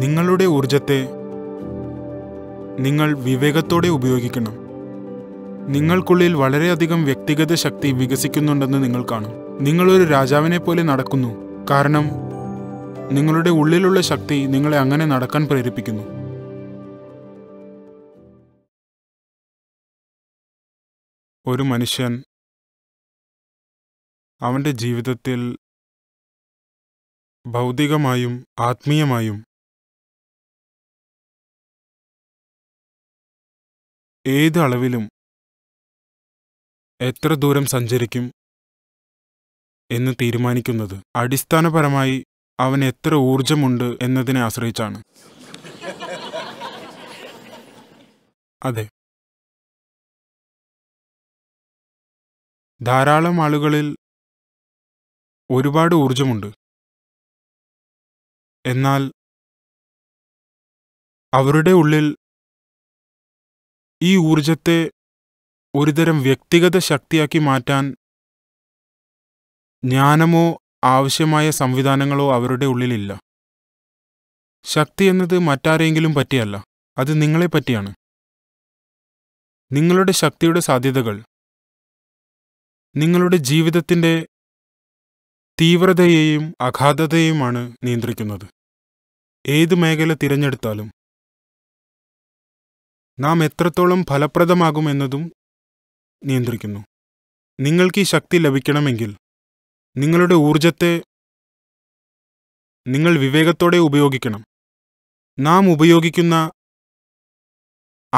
നിങ്ങളുടെ ഊർജത്തെ നിങ്ങൾ വിവേകത്തോടെ ഉപയോഗിക്കണം നിങ്ങൾക്കുള്ളിൽ വളരെയധികം വ്യക്തിഗത ശക്തി വികസിക്കുന്നുണ്ടെന്ന് നിങ്ങൾ കാണും നിങ്ങളൊരു രാജാവിനെ പോലെ നടക്കുന്നു കാരണം നിങ്ങളുടെ ഉള്ളിലുള്ള ശക്തി നിങ്ങളെ അങ്ങനെ നടക്കാൻ പ്രേരിപ്പിക്കുന്നു ഒരു മനുഷ്യൻ അവൻ്റെ ജീവിതത്തിൽ ഭൗതികമായും ആത്മീയമായും ഏത് അളവിലും എത്ര ദൂരം സഞ്ചരിക്കും എന്ന് തീരുമാനിക്കുന്നത് അടിസ്ഥാനപരമായി അവൻ എത്ര ഊർജമുണ്ട് എന്നതിനെ ആശ്രയിച്ചാണ് അതെ ധാരാളം ആളുകളിൽ ഒരുപാട് ഊർജമുണ്ട് എന്നാൽ അവരുടെ ഉള്ളിൽ ഈ ഊർജത്തെ ഒരുതരം വ്യക്തിഗത ശക്തിയാക്കി മാറ്റാൻ ജ്ഞാനമോ ആവശ്യമായ സംവിധാനങ്ങളോ അവരുടെ ഉള്ളിലില്ല ശക്തി എന്നത് മറ്റാരെങ്കിലും പറ്റിയല്ല അത് നിങ്ങളെ പറ്റിയാണ് നിങ്ങളുടെ ശക്തിയുടെ സാധ്യതകൾ നിങ്ങളുടെ ജീവിതത്തിൻ്റെ തീവ്രതയെയും അഗാധതയുമാണ് നിയന്ത്രിക്കുന്നത് ഏത് മേഖല തിരഞ്ഞെടുത്താലും നാം എത്രത്തോളം ഫലപ്രദമാകുമെന്നതും നിയന്ത്രിക്കുന്നു നിങ്ങൾക്ക് ഈ ശക്തി ലഭിക്കണമെങ്കിൽ നിങ്ങളുടെ ഊർജത്തെ നിങ്ങൾ വിവേകത്തോടെ ഉപയോഗിക്കണം നാം ഉപയോഗിക്കുന്ന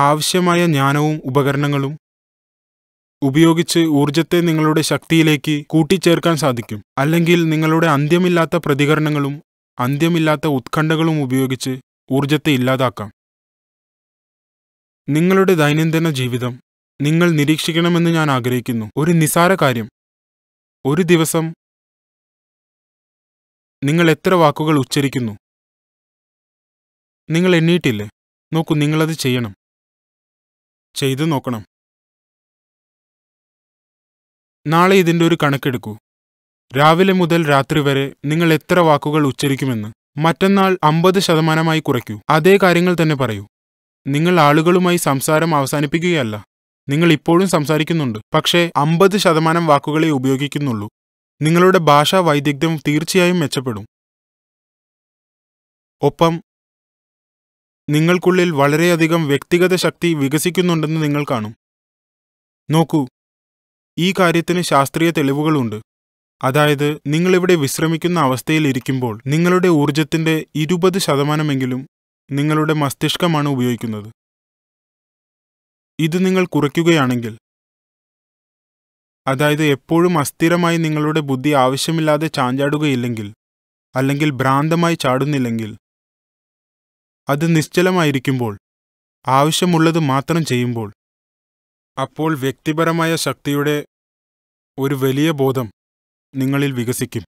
ആവശ്യമായ ജ്ഞാനവും ഉപകരണങ്ങളും ഉപയോഗിച്ച് ഊർജത്തെ നിങ്ങളുടെ ശക്തിയിലേക്ക് കൂട്ടിച്ചേർക്കാൻ സാധിക്കും അല്ലെങ്കിൽ നിങ്ങളുടെ അന്ത്യമില്ലാത്ത പ്രതികരണങ്ങളും അന്ത്യമില്ലാത്ത ഉത്കണ്ഠകളും ഉപയോഗിച്ച് ഊർജത്തെ ഇല്ലാതാക്കാം നിങ്ങളുടെ ദൈനംദിന ജീവിതം നിങ്ങൾ നിരീക്ഷിക്കണമെന്ന് ഞാൻ ആഗ്രഹിക്കുന്നു ഒരു നിസാര കാര്യം ഒരു ദിവസം നിങ്ങൾ എത്ര വാക്കുകൾ ഉച്ചരിക്കുന്നു നിങ്ങൾ എണ്ണീട്ടില്ലേ നോക്കൂ നിങ്ങളത് ചെയ്യണം ചെയ്തു നോക്കണം നാളെ ഇതിൻ്റെ ഒരു കണക്കെടുക്കൂ രാവിലെ മുതൽ രാത്രി വരെ നിങ്ങൾ എത്ര വാക്കുകൾ ഉച്ചരിക്കുമെന്ന് മറ്റന്നാൾ അമ്പത് ശതമാനമായി കുറയ്ക്കൂ അതേ കാര്യങ്ങൾ തന്നെ പറയൂ നിങ്ങൾ ആളുകളുമായി സംസാരം അവസാനിപ്പിക്കുകയല്ല നിങ്ങൾ ഇപ്പോഴും സംസാരിക്കുന്നുണ്ട് പക്ഷേ അമ്പത് ശതമാനം വാക്കുകളെ ഉപയോഗിക്കുന്നുള്ളൂ നിങ്ങളുടെ ഭാഷാ വൈദഗ്ധ്യം തീർച്ചയായും മെച്ചപ്പെടും ഒപ്പം നിങ്ങൾക്കുള്ളിൽ വളരെയധികം വ്യക്തിഗത ശക്തി വികസിക്കുന്നുണ്ടെന്ന് നിങ്ങൾ കാണും നോക്കൂ ഈ കാര്യത്തിന് ശാസ്ത്രീയ തെളിവുകളുണ്ട് അതായത് നിങ്ങളിവിടെ വിശ്രമിക്കുന്ന അവസ്ഥയിൽ ഇരിക്കുമ്പോൾ നിങ്ങളുടെ ഊർജത്തിന്റെ ഇരുപത് ശതമാനമെങ്കിലും നിങ്ങളുടെ മസ്തിഷ്കമാണ് ഉപയോഗിക്കുന്നത് ഇത് നിങ്ങൾ കുറയ്ക്കുകയാണെങ്കിൽ അതായത് എപ്പോഴും അസ്ഥിരമായി നിങ്ങളുടെ ബുദ്ധി ആവശ്യമില്ലാതെ ചാഞ്ചാടുകയില്ലെങ്കിൽ അല്ലെങ്കിൽ ഭ്രാന്തമായി ചാടുന്നില്ലെങ്കിൽ അത് നിശ്ചലമായിരിക്കുമ്പോൾ ആവശ്യമുള്ളത് മാത്രം ചെയ്യുമ്പോൾ അപ്പോൾ വ്യക്തിപരമായ ശക്തിയുടെ ഒരു വലിയ ബോധം നിങ്ങളിൽ വികസിക്കും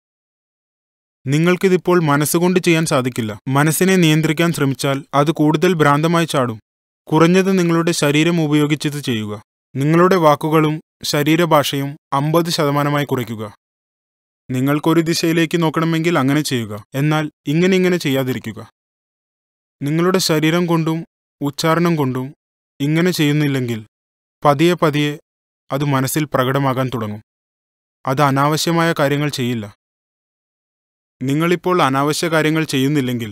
നിങ്ങൾക്കിതിപ്പോൾ മനസ്സുകൊണ്ട് ചെയ്യാൻ സാധിക്കില്ല മനസ്സിനെ നിയന്ത്രിക്കാൻ ശ്രമിച്ചാൽ അത് കൂടുതൽ ഭ്രാന്തമായി ചാടും കുറഞ്ഞത് നിങ്ങളുടെ ശരീരം ഉപയോഗിച്ചത് ചെയ്യുക നിങ്ങളുടെ വാക്കുകളും ശരീരഭാഷയും അമ്പത് ശതമാനമായി കുറയ്ക്കുക നിങ്ങൾക്കൊരു ദിശയിലേക്ക് നോക്കണമെങ്കിൽ അങ്ങനെ ചെയ്യുക എന്നാൽ ഇങ്ങനെ ഇങ്ങനെ ചെയ്യാതിരിക്കുക നിങ്ങളുടെ ശരീരം കൊണ്ടും ഉച്ചാരണം കൊണ്ടും ഇങ്ങനെ ചെയ്യുന്നില്ലെങ്കിൽ പതിയെ പതിയെ അത് മനസ്സിൽ പ്രകടമാകാൻ തുടങ്ങും അത് അനാവശ്യമായ കാര്യങ്ങൾ ചെയ്യില്ല നിങ്ങളിപ്പോൾ അനാവശ്യ കാര്യങ്ങൾ ചെയ്യുന്നില്ലെങ്കിൽ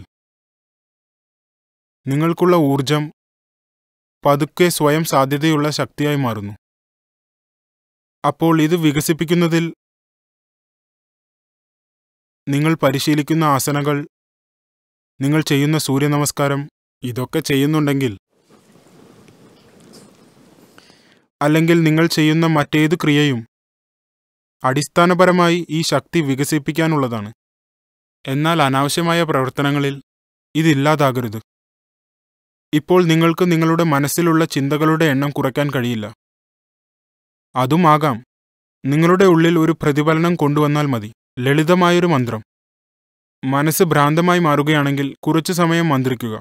നിങ്ങൾക്കുള്ള ഊർജം പതുക്കെ സ്വയം സാധ്യതയുള്ള ശക്തിയായി മാറുന്നു അപ്പോൾ ഇത് വികസിപ്പിക്കുന്നതിൽ നിങ്ങൾ പരിശീലിക്കുന്ന ആസനകൾ നിങ്ങൾ ചെയ്യുന്ന സൂര്യ നമസ്കാരം ഇതൊക്കെ ചെയ്യുന്നുണ്ടെങ്കിൽ അല്ലെങ്കിൽ നിങ്ങൾ ചെയ്യുന്ന മറ്റേത് ക്രിയയും അടിസ്ഥാനപരമായി ഈ ശക്തി വികസിപ്പിക്കാനുള്ളതാണ് എന്നാൽ അനാവശ്യമായ പ്രവർത്തനങ്ങളിൽ ഇതില്ലാതാകരുത് ഇപ്പോൾ നിങ്ങൾക്ക് നിങ്ങളുടെ മനസ്സിലുള്ള ചിന്തകളുടെ എണ്ണം കുറയ്ക്കാൻ കഴിയില്ല അതുമാകാം നിങ്ങളുടെ ഉള്ളിൽ ഒരു പ്രതിഫലനം കൊണ്ടുവന്നാൽ മതി ലളിതമായൊരു മന്ത്രം മനസ്സ് ഭ്രാന്തമായി മാറുകയാണെങ്കിൽ കുറച്ചു സമയം മന്ത്രിക്കുക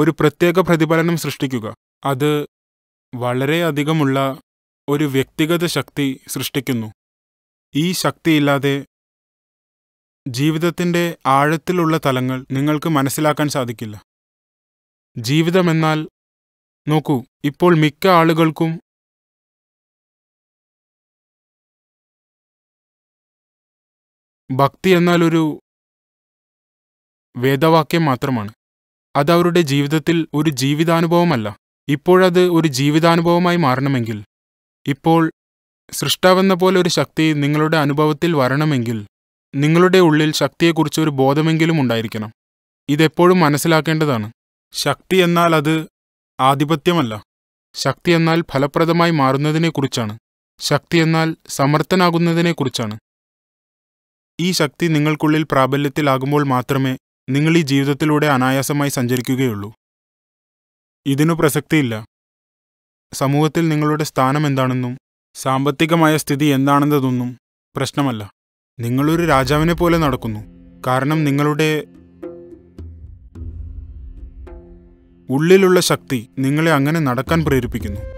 ഒരു പ്രത്യേക പ്രതിഫലനം സൃഷ്ടിക്കുക അത് വളരെയധികമുള്ള ഒരു വ്യക്തിഗത ശക്തി സൃഷ്ടിക്കുന്നു ഈ ശക്തിയില്ലാതെ ജീവിതത്തിന്റെ ആഴത്തിലുള്ള തലങ്ങൾ നിങ്ങൾക്ക് മനസ്സിലാക്കാൻ സാധിക്കില്ല ജീവിതമെന്നാൽ നോക്കൂ ഇപ്പോൾ മിക്ക ആളുകൾക്കും ഭക്തി എന്നാൽ ഒരു വേദവാക്യം മാത്രമാണ് അത് അവരുടെ ജീവിതത്തിൽ ഒരു ജീവിതാനുഭവമല്ല ഇപ്പോഴത് ഒരു ജീവിതാനുഭവമായി മാറണമെങ്കിൽ ഇപ്പോൾ സൃഷ്ടാവെന്ന പോലെ ഒരു ശക്തി നിങ്ങളുടെ അനുഭവത്തിൽ വരണമെങ്കിൽ നിങ്ങളുടെ ഉള്ളിൽ ശക്തിയെക്കുറിച്ച് ഒരു ബോധമെങ്കിലും ഉണ്ടായിരിക്കണം ഇതെപ്പോഴും മനസ്സിലാക്കേണ്ടതാണ് ശക്തി എന്നാൽ അത് ആധിപത്യമല്ല ശക്തി എന്നാൽ ഫലപ്രദമായി മാറുന്നതിനെക്കുറിച്ചാണ് ശക്തി എന്നാൽ സമർത്ഥനാകുന്നതിനെക്കുറിച്ചാണ് ഈ ശക്തി നിങ്ങൾക്കുള്ളിൽ പ്രാബല്യത്തിലാകുമ്പോൾ മാത്രമേ നിങ്ങൾ ഈ ജീവിതത്തിലൂടെ അനായാസമായി സഞ്ചരിക്കുകയുള്ളൂ ഇതിനു പ്രസക്തിയില്ല സമൂഹത്തിൽ നിങ്ങളുടെ സ്ഥാനം എന്താണെന്നും സാമ്പത്തികമായ സ്ഥിതി എന്താണെന്നതൊന്നും പ്രശ്നമല്ല നിങ്ങളൊരു രാജാവിനെ പോലെ നടക്കുന്നു കാരണം നിങ്ങളുടെ ഉള്ളിലുള്ള ശക്തി നിങ്ങളെ അങ്ങനെ നടക്കാൻ പ്രേരിപ്പിക്കുന്നു